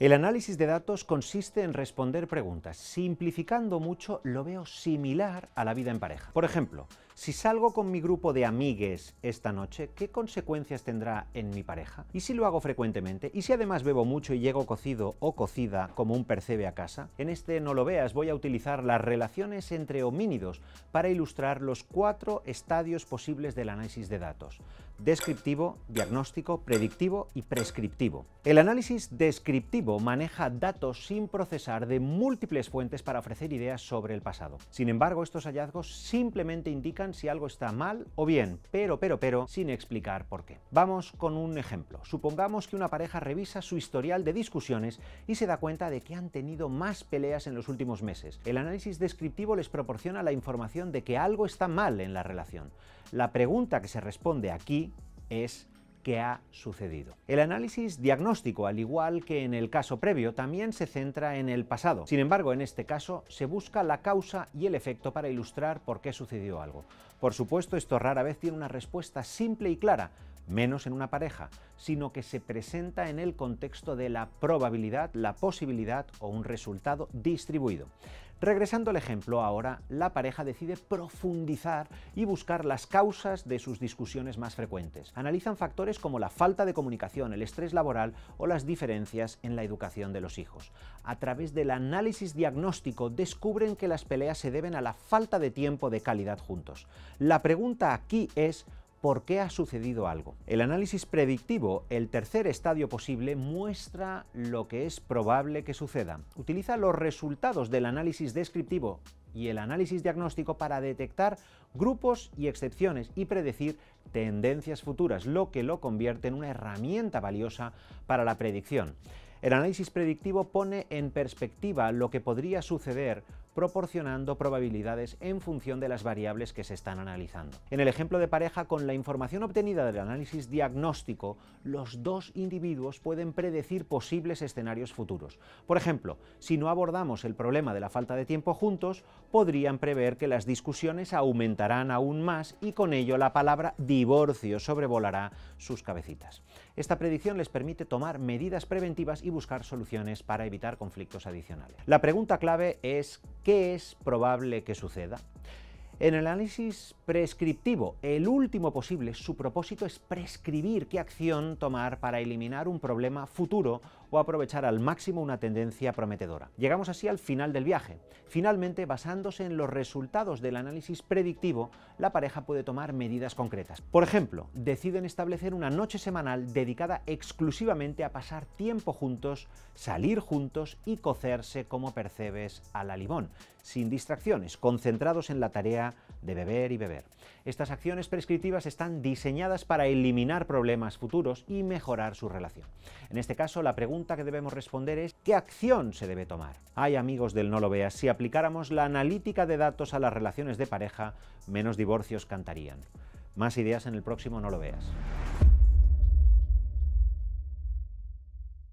El análisis de datos consiste en responder preguntas. Simplificando mucho, lo veo similar a la vida en pareja. Por ejemplo, si salgo con mi grupo de amigues esta noche, ¿qué consecuencias tendrá en mi pareja? ¿Y si lo hago frecuentemente? ¿Y si además bebo mucho y llego cocido o cocida como un percebe a casa? En este No lo veas voy a utilizar las relaciones entre homínidos para ilustrar los cuatro estadios posibles del análisis de datos. Descriptivo, diagnóstico, predictivo y prescriptivo. El análisis descriptivo maneja datos sin procesar de múltiples fuentes para ofrecer ideas sobre el pasado. Sin embargo, estos hallazgos simplemente indican si algo está mal o bien, pero, pero, pero, sin explicar por qué. Vamos con un ejemplo. Supongamos que una pareja revisa su historial de discusiones y se da cuenta de que han tenido más peleas en los últimos meses. El análisis descriptivo les proporciona la información de que algo está mal en la relación. La pregunta que se responde aquí es que ha sucedido. El análisis diagnóstico, al igual que en el caso previo, también se centra en el pasado. Sin embargo, en este caso se busca la causa y el efecto para ilustrar por qué sucedió algo. Por supuesto, esto rara vez tiene una respuesta simple y clara, menos en una pareja, sino que se presenta en el contexto de la probabilidad, la posibilidad o un resultado distribuido. Regresando al ejemplo, ahora la pareja decide profundizar y buscar las causas de sus discusiones más frecuentes. Analizan factores como la falta de comunicación, el estrés laboral o las diferencias en la educación de los hijos. A través del análisis diagnóstico descubren que las peleas se deben a la falta de tiempo de calidad juntos. La pregunta aquí es por qué ha sucedido algo. El análisis predictivo, el tercer estadio posible, muestra lo que es probable que suceda. Utiliza los resultados del análisis descriptivo y el análisis diagnóstico para detectar grupos y excepciones y predecir tendencias futuras, lo que lo convierte en una herramienta valiosa para la predicción. El análisis predictivo pone en perspectiva lo que podría suceder proporcionando probabilidades en función de las variables que se están analizando. En el ejemplo de pareja, con la información obtenida del análisis diagnóstico, los dos individuos pueden predecir posibles escenarios futuros. Por ejemplo, si no abordamos el problema de la falta de tiempo juntos, podrían prever que las discusiones aumentarán aún más y con ello la palabra divorcio sobrevolará sus cabecitas. Esta predicción les permite tomar medidas preventivas y buscar soluciones para evitar conflictos adicionales. La pregunta clave es ¿Qué es probable que suceda? En el análisis prescriptivo, el último posible, su propósito es prescribir qué acción tomar para eliminar un problema futuro o aprovechar al máximo una tendencia prometedora. Llegamos así al final del viaje. Finalmente, basándose en los resultados del análisis predictivo, la pareja puede tomar medidas concretas. Por ejemplo, deciden establecer una noche semanal dedicada exclusivamente a pasar tiempo juntos, salir juntos y cocerse como percebes a la limón sin distracciones, concentrados en la tarea de beber y beber. Estas acciones prescriptivas están diseñadas para eliminar problemas futuros y mejorar su relación. En este caso, la pregunta que debemos responder es ¿qué acción se debe tomar? Hay amigos del no lo veas, si aplicáramos la analítica de datos a las relaciones de pareja, menos divorcios cantarían. Más ideas en el próximo no lo veas.